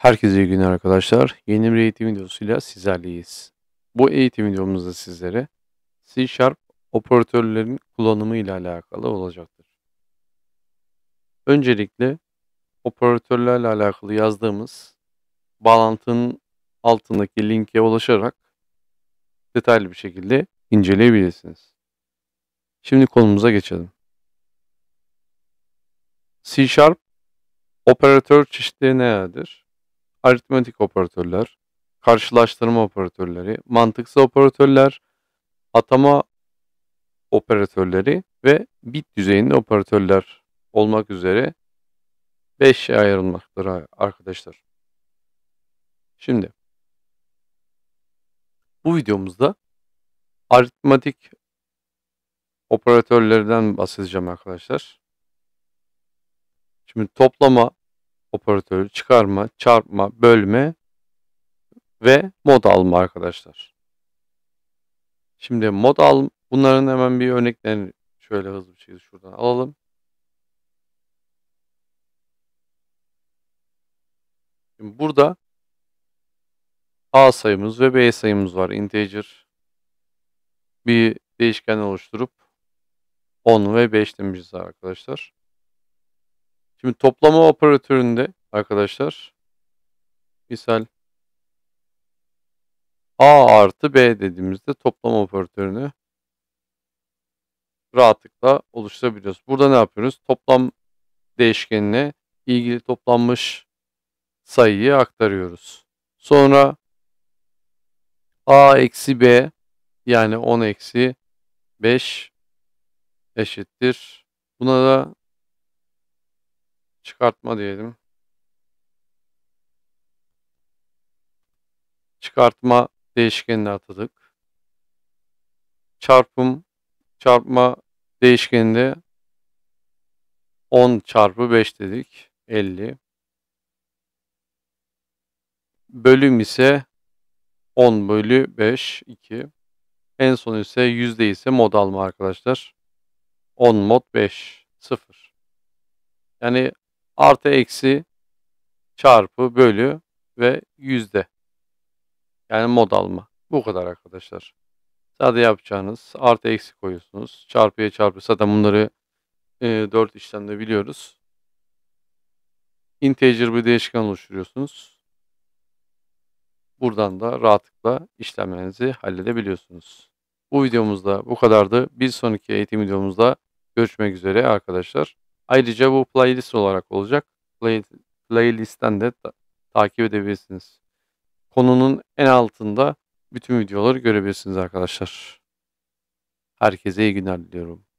Herkese iyi günler arkadaşlar. Yeni bir eğitim videosuyla sizlerleyiz. Bu eğitim videomuzda sizlere C Sharp operatörlerin kullanımı ile alakalı olacaktır. Öncelikle operatörlerle alakalı yazdığımız bağlantının altındaki linke ulaşarak detaylı bir şekilde inceleyebilirsiniz. Şimdi konumuza geçelim. C Sharp operatör çeşitleri nelerdir? aritmetik operatörler, karşılaştırma operatörleri, mantıksal operatörler, atama operatörleri ve bit düzeyinde operatörler olmak üzere şey ayrılmaktadır arkadaşlar. Şimdi bu videomuzda aritmatik operatörlerden bahsedeceğim arkadaşlar. Şimdi toplama, operatörü çıkarma, çarpma, bölme ve mod alma arkadaşlar. Şimdi mod al bunların hemen bir örneklerini şöyle hızlı bir şekilde şuradan alalım. Şimdi burada A sayımız ve B sayımız var. Integer bir değişken oluşturup 10 ve 5 demişiz arkadaşlar. Şimdi toplama operatöründe arkadaşlar misal A artı B dediğimizde toplama operatörünü rahatlıkla oluşturabiliyoruz. Burada ne yapıyoruz? Toplam değişkenine ilgili toplanmış sayıyı aktarıyoruz. Sonra A eksi B yani 10 eksi 5 eşittir. Buna da çıkartma diyelim. Çıkartma değişkenine atadık. Çarpım çarpma değişkeninde 10 çarpı 5 dedik. 50. Bölüm ise 10 bölü 5, 2. En son ise yüzde ise mod alma arkadaşlar. 10 mod 5, 0. Yani artı eksi çarpı bölü ve yüzde. Yani mod alma. Bu kadar arkadaşlar. Sadece yapacağınız artı eksi koyuyorsunuz. Çarpıya çarpı zaten bunları e, 4 işlemde biliyoruz. Integer bir değişken oluşturuyorsunuz. Buradan da rahatlıkla işlemlerinizi halledebiliyorsunuz. Bu videomuzda bu kadardı. Bir sonraki eğitim videomuzda görüşmek üzere arkadaşlar. Ayrıca bu playlist olarak olacak. Play, playlist'ten de ta- takip edebilirsiniz. Konunun en altında bütün videoları görebilirsiniz arkadaşlar. Herkese iyi günler diliyorum.